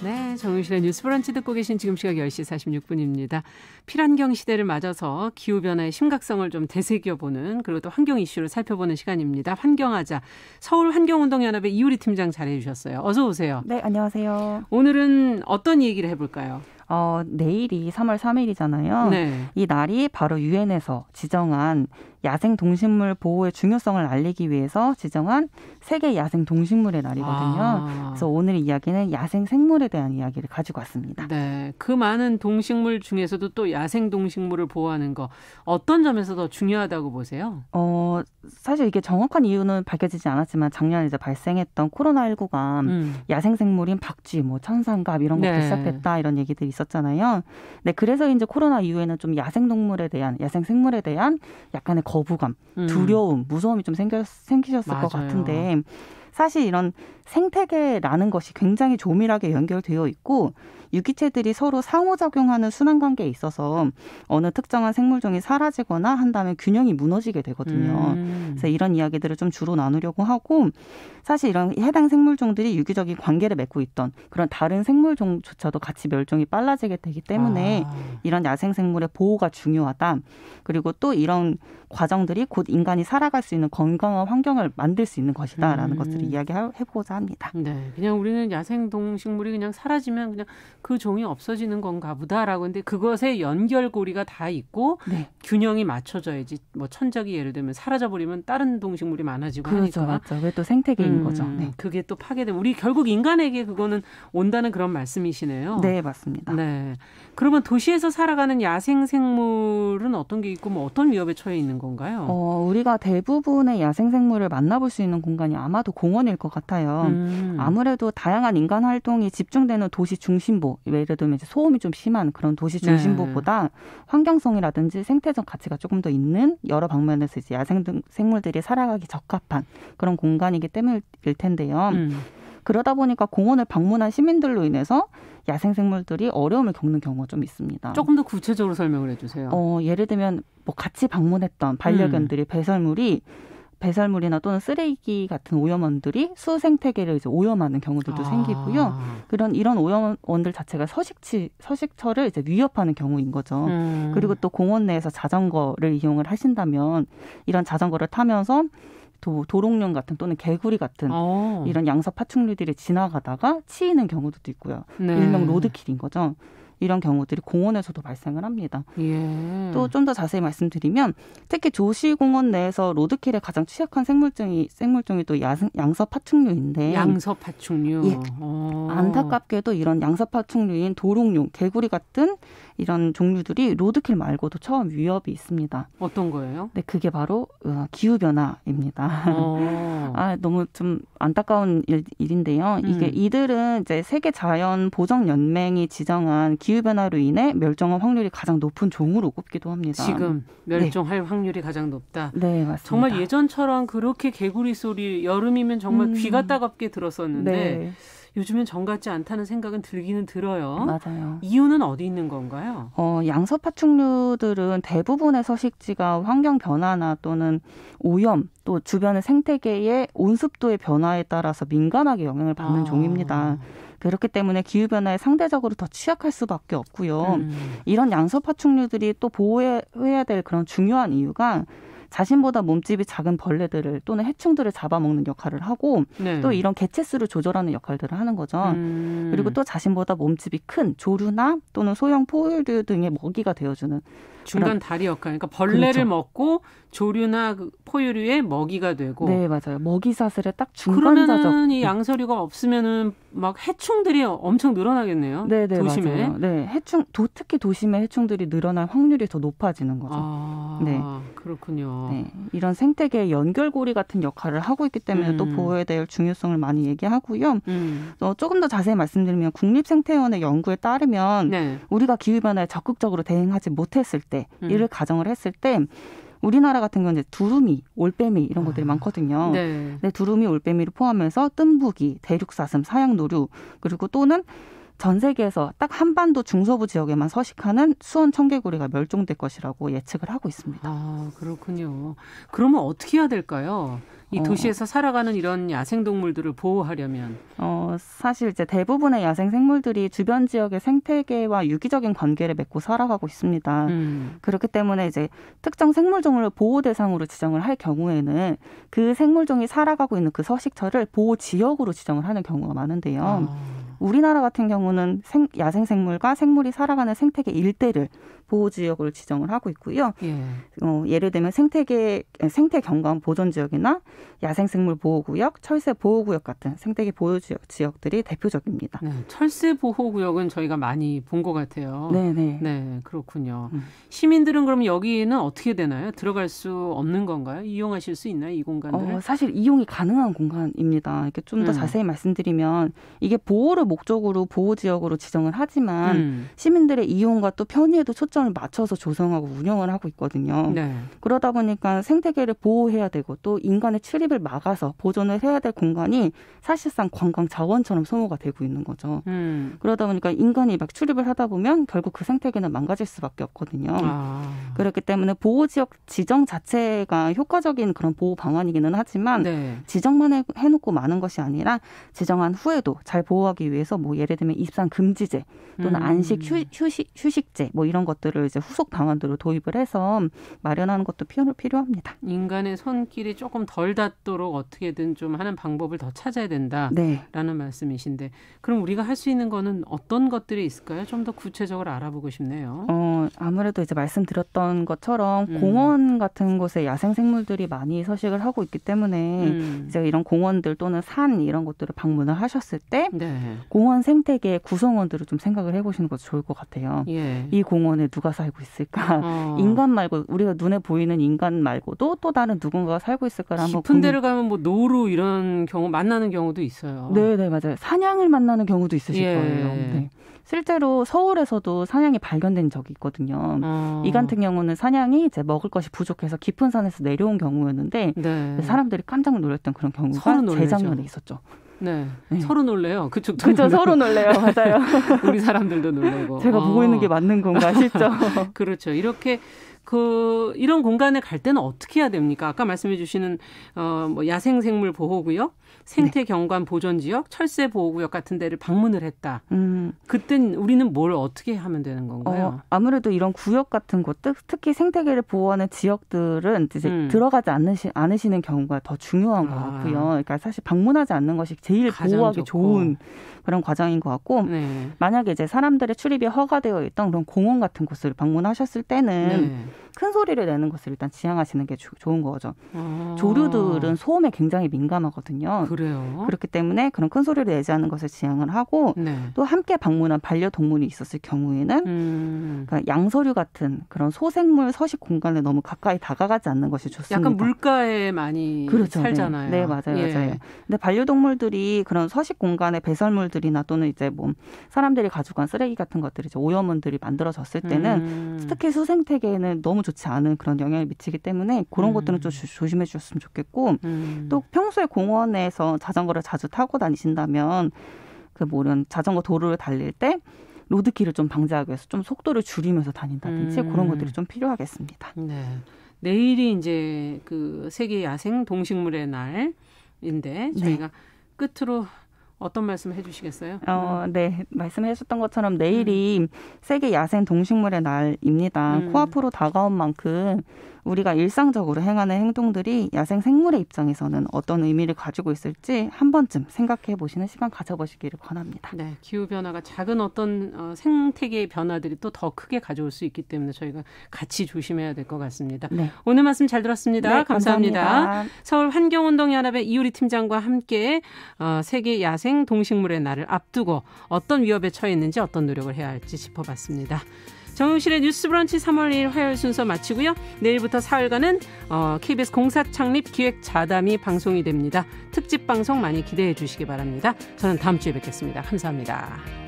네, 정용실의 뉴스 브런치 듣고 계신 지금 시각 10시 46분입니다. 필환경 시대를 맞아서 기후변화의 심각성을 좀 되새겨보는 그리고 또 환경 이슈를 살펴보는 시간입니다. 환경하자. 서울환경운동연합의 이우리 팀장 잘해주셨어요. 어서 오세요. 네, 안녕하세요. 오늘은 어떤 얘기를 해볼까요? 어, 내일이 3월 3일이잖아요. 네. 이 날이 바로 유엔에서 지정한 야생 동식물 보호의 중요성을 알리기 위해서 지정한 세계 야생 동식물의 날이거든요. 아. 그래서 오늘 이야기는 야생 생물에 대한 이야기를 가지고 왔습니다. 네. 그 많은 동식물 중에서도 또 야생 동식물을 보호하는 거 어떤 점에서 더 중요하다고 보세요? 어, 사실 이게 정확한 이유는 밝혀지지 않았지만 작년에 이제 발생했던 코로나19가 음. 야생 생물인 박쥐, 뭐 천상갑 이런 것도 네. 시작됐다 이런 얘기들이 있었잖아요. 네, 그래서 이제 코로나 이후에는 좀 야생 동물에 대한 야생 생물에 대한 약간의 거부감, 음. 두려움, 음. 무서움이 좀 생겨, 생기셨을 맞아요. 것 같은데 사실 이런 생태계라는 것이 굉장히 조밀하게 연결되어 있고 유기체들이 서로 상호작용하는 순환관계에 있어서 어느 특정한 생물종이 사라지거나 한다면 균형이 무너지게 되거든요. 음. 그래서 이런 이야기들을 좀 주로 나누려고 하고 사실 이런 해당 생물종들이 유기적인 관계를 맺고 있던 그런 다른 생물종조차도 같이 멸종이 빨라지게 되기 때문에 아. 이런 야생 생물의 보호가 중요하다. 그리고 또 이런 과정들이 곧 인간이 살아갈 수 있는 건강한 환경을 만들 수 있는 것이다라는 음. 것들이 음. 이야기해보고자 합니다. 네, 그냥 우리는 야생 동식물이 그냥 사라지면 그냥 그 종이 없어지는 건가 보다라고 근데 그것에 연결고리가 다 있고 네. 균형이 맞춰져야지 뭐 천적이 예를 들면 사라져버리면 다른 동식물이 많아지고 그렇죠, 하니까 맞죠. 그렇죠. 그게 또 생태계인 음, 거죠. 네. 그게 또 파괴돼 되 우리 결국 인간에게 그거는 온다는 그런 말씀이시네요. 네, 맞습니다. 네, 그러면 도시에서 살아가는 야생 생물은 어떤 게 있고 뭐 어떤 위협에 처해 있는 건가요? 어, 우리가 대부분의 야생 생물을 만나볼 수 있는 공간이 아마도 공원 공원일것 같아요. 음. 아무래도 다양한 인간 활동이 집중되는 도시 중심부, 예를 들면 이제 소음이 좀 심한 그런 도시 네. 중심부보다 네. 환경성이라든지 생태적 가치가 조금 더 있는 여러 방면에서 이제 야생 등 생물들이 살아가기 적합한 그런 공간이기 때문일 텐데요. 음. 그러다 보니까 공원을 방문한 시민들로 인해서 야생 생물들이 어려움을 겪는 경우가 좀 있습니다. 조금 더 구체적으로 설명을 해주세요. 어, 예를 들면 뭐 같이 방문했던 반려견들이 음. 배설물이 배설물이나 또는 쓰레기 같은 오염원들이 수생태계를 이제 오염하는 경우들도 아. 생기고요. 그런 이런 오염원들 자체가 서식지 서식처를 이제 위협하는 경우인 거죠. 음. 그리고 또 공원 내에서 자전거를 이용을 하신다면 이런 자전거를 타면서 도, 도롱뇽 같은 또는 개구리 같은 오. 어. 이런 양서 파충류들이 지나가다가 치이는 경우도 있고요. 네. 일명 로드킬인 거죠. 이런 경우들이 공원에서도 발생을 합니다. 예. 또 좀 더 자세히 말씀드리면 특히 조시공원 내에서 로드킬에 가장 취약한 생물종이 생물종이 또 양서 파충류인데 양서 파충류 예. 어. 안타깝게도 이런 양서 파충류인 도롱뇽, 개구리 같은 이런 종류들이 로드킬 말고도 처음 위협이 있습니다. 어떤 거예요? 네, 그게 바로 어, 기후 변화입니다. 어. 아, 너무 좀 안타까운 일, 인데요 이게 음. 이들은 이제 세계 자연 보정 연맹이 지정한 기후변화로 인해 멸종할 확률이 가장 높은 종으로 꼽기도 합니다. 지금 네. 멸종할 네. 확률이 가장 높다. 네, 맞습니다. 정말 예전처럼 그렇게 개구리 소리 여름이면 정말 음. 귀가 따갑게 들었었는데 네. 요즘엔 정 같지 않다는 생각은 들기는 들어요. 맞아요. 이유는 어디 있는 건가요? 어, 양서 파충류들은 대부분의 서식지가 환경 변화나 또는 오염 또 주변의 생태계의 온습도의 변화에 따라서 민감하게 영향을 받는 아. 종입니다. 그렇기 때문에 기후 변화에 상대적으로 더 취약할 수밖에 없고요. 음. 이런 양서 파충류들이 또 보호해야 될 그런 중요한 이유가 자신보다 몸집이 작은 벌레들을 또는 해충들을 잡아먹는 역할을 하고 네. 또 이런 개체수를 조절하는 역할들을 하는 거죠. 음. 그리고 또 자신보다 몸집이 큰 조류나 또는 소형 포유류 등의 먹이가 되어주는 중간 다리 역할. 그러니까 벌레를 그렇죠. 먹고 조류나 그 포유류의 먹이가 되고. 네, 맞아요. 먹이 사슬의 딱 중간자적. 그러면 이 양서류가 없으면은 막 해충들이 엄청 늘어나겠네요. 네, 네, 도심에. 맞아요. 네, 해충 도, 특히 도심의 해충들이 늘어날 확률이 더 높아지는 거죠. 아, 네, 그렇군요. 네, 네, 이런 생태계 의 연결고리 같은 역할을 하고 있기 때문에 음. 또 보호해야 될 중요성을 많이 얘기하고요. 음. 어, 조금 더 자세히 말씀드리면 국립생태원의 연구에 따르면 네. 우리가 기후변화에 적극적으로 대응하지 못했을 때 음. 이를 가정을 했을 때 우리나라 같은 경우는 이제 두루미, 올빼미 이런 아. 것들이 많거든요. 네. 근데 네, 두루미, 올빼미를 포함해서 뜸부기, 대륙사슴, 사양노류 그리고 또는 전 세계에서 딱 한반도 중서부 지역에만 서식하는 수원 청개구리가 멸종될 것이라고 예측을 하고 있습니다. 아, 그렇군요. 그러면 어떻게 해야 될까요? 이 어. 도시에서 어. 살아가는 이런 야생 동물들을 보호하려면 어 사실 이제 대부분의 야생 생물들이 주변 지역의 생태계와 유기적인 관계를 맺고 살아가고 있습니다. 음. 그렇기 때문에 이제 특정 생물종을 보호 대상으로 지정을 할 경우에는 그 생물종이 살아가고 있는 그 서식처를 보호 지역으로 지정을 하는 경우가 많은데요. 아. 우리나라 같은 경우는 생, 야생생물과 생물이 살아가는 생태계 일대를 보호 지역을 지정을 하고 있고요. 예. 어, 예를 들면 생태계 생태 경관 보존 지역이나 야생 생물 보호 구역, 철새 보호 구역 같은 생태계 보호 지역 지역들이 대표적입니다. 네, 철새 보호 구역은 저희가 많이 본 것 같아요. 네, 네. 네, 그렇군요. 음. 시민들은 그럼 여기는 어떻게 되나요? 들어갈 수 없는 건가요? 이용하실 수 있나요? 이 공간들을? 어, 사실 이용이 가능한 공간입니다. 이렇게 좀더 음. 자세히 말씀드리면 이게 보호를 목적으로 보호 지역으로 지정을 하지만 음. 시민들의 이용과 또 편의에도 초점 초점을 맞춰서 조성하고 운영을 하고 있거든요. 네. 그러다 보니까 생태계를 보호해야 되고 또 인간의 출입을 막아서 보존을 해야 될 공간이 사실상 관광 자원처럼 소모가 되고 있는 거죠. 음. 그러다 보니까 인간이 막 출입을 하다 보면 결국 그 생태계는 망가질 수밖에 없거든요. 아. 그렇기 때문에 보호 지역 지정 자체가 효과적인 그런 보호 방안이기는 하지만 네. 지정만 해놓고 많은 것이 아니라 지정한 후에도 잘 보호하기 위해서 뭐 예를 들면 입산 금지제 또는 음. 안식 휴, 휴식 휴식제 뭐 이런 것들 것들을 이제 후속 방안으로 도입을 해서 마련하는 것도 필요합니다. 인간의 손길이 조금 덜 닿도록 어떻게든 좀 하는 방법을 더 찾아야 네. 된다라는 네. 말씀이신데 그럼 우리가 할 수 있는 거는 어떤 것들이 있을까요? 좀 더 구체적으로 알아보고 싶네요. 어, 아무래도 이제 말씀드렸던 것처럼 음. 공원 같은 곳에 야생 생물들이 많이 서식을 하고 있기 때문에 음. 이제 이런 공원들 또는 산 이런 것들을 방문을 하셨을 때 네. 공원 생태계 구성원들을 좀 생각을 해보시는 것도 좋을 것 같아요. 예. 이 공원에 누가 살고 있을까? 어. 인간 말고 우리가 눈에 보이는 인간 말고도 또 다른 누군가가 살고 있을까를 한번 데를 고민... 가면 뭐 노루 이런 경우 만나는 경우도 있어요. 네, 네, 맞아요. 사냥을 만나는 경우도 있으실 예. 거예요. 네. 실제로 서울에서도 사냥이 발견된 적이 있거든요. 어. 이 같은 경우는 사냥이 이제 먹을 것이 부족해서 깊은 산에서 내려온 경우였는데 네. 사람들이 깜짝 놀랐던 그런 경우가 재작년에 있었죠. 네. 네. 서로 놀래요. 그쪽도 그쵸, 렇 서로 놀래요. 맞아요. 우리 사람들도 놀래고. 제가 어. 보고 있는 어. 게 맞는 건가 싶죠. 그렇죠. 이렇게 그 이런 공간에 갈 때는 어떻게 해야 됩니까? 아까 말씀해 주시는 어뭐 야생생물 보호고요. 생태 경관 보존 지역, 철새 보호 구역 같은 데를 방문을 했다. 음. 그땐 우리는 뭘 어떻게 하면 되는 건가요? 어, 아무래도 이런 구역 같은 곳들, 특히 생태계를 보호하는 지역들은 이제 음. 들어가지 않으시, 않으시는 경우가 더 중요한 아. 것 같고요. 그러니까 사실 방문하지 않는 것이 제일 보호하기 좋고. 좋은 그런 과정인 것 같고 네. 만약에 이제 사람들의 출입이 허가되어 있던 그런 공원 같은 곳을 방문하셨을 때는 네. 큰 소리를 내는 것을 일단 지향하시는게 주, 좋은 거죠. 아. 조류들은 소음에 굉장히 민감하거든요. 그래요. 그렇기 때문에 그런 큰 소리를 내지 않는 것을 지향을 하고 네. 또 함께 방문한 반려동물이 있었을 경우에는 음. 그러니까 양서류 같은 그런 소생물 서식 공간에 너무 가까이 다가가지 않는 것이 좋습니다. 약간 물가에 많이 그렇죠. 살잖아요. 네, 네 맞아요, 예. 맞아요. 근데 반려동물들이 그런 서식 공간에 배설물들이나 또는 이제 뭐 사람들이 가져간 쓰레기 같은 것들이 오염원들이 만들어졌을 때는 음. 특히 수생태계에는 너무 좋지 않은 그런 영향을 미치기 때문에 그런 음. 것들은 좀 음. 조심해 주셨으면 좋겠고 음. 또 평소에 공원에서 자전거를 자주 타고 다니신다면 그 뭐는 자전거 도로를 달릴 때 로드길을 좀 방지하기 위해서 좀 속도를 줄이면서 다닌다든지 음. 그런 것들이 좀 필요하겠습니다. 네. 내일이 이제 그 세계 야생 동식물의 날인데 네. 저희가 네. 끝으로 어떤 말씀 해주시겠어요? 어, 음. 네말씀해셨던 것처럼 내일이 음. 세계 야생 동식물의 날입니다. 음. 코앞으로 다가온 만큼 우리가 일상적으로 행하는 행동들이 야생 생물의 입장에서는 어떤 의미를 가지고 있을지 한 번쯤 생각해 보시는 시간 가져보시기를 권합니다. 네, 기후 변화가 작은 어떤 어, 생태계의 변화들이 또 더 크게 가져올 수 있기 때문에 저희가 같이 조심해야 될 것 같습니다. 네. 오늘 말씀 잘 들었습니다. 네, 감사합니다. 감사합니다. 서울 환경운동연합의 이유리 팀장과 함께 어, 세계 야생 탄생 동식물의 날을 앞두고 어떤 위협에 처해있는지 어떤 노력을 해야 할지 짚어봤습니다. 정용실의 뉴스 브런치 3월 1일 화요일 순서 마치고요. 내일부터 4일간은 KBS 어, 공사 창립 기획 자담이 방송이 됩니다. 특집 방송 많이 기대해 주시기 바랍니다. 저는 다음 주에 뵙겠습니다. 감사합니다.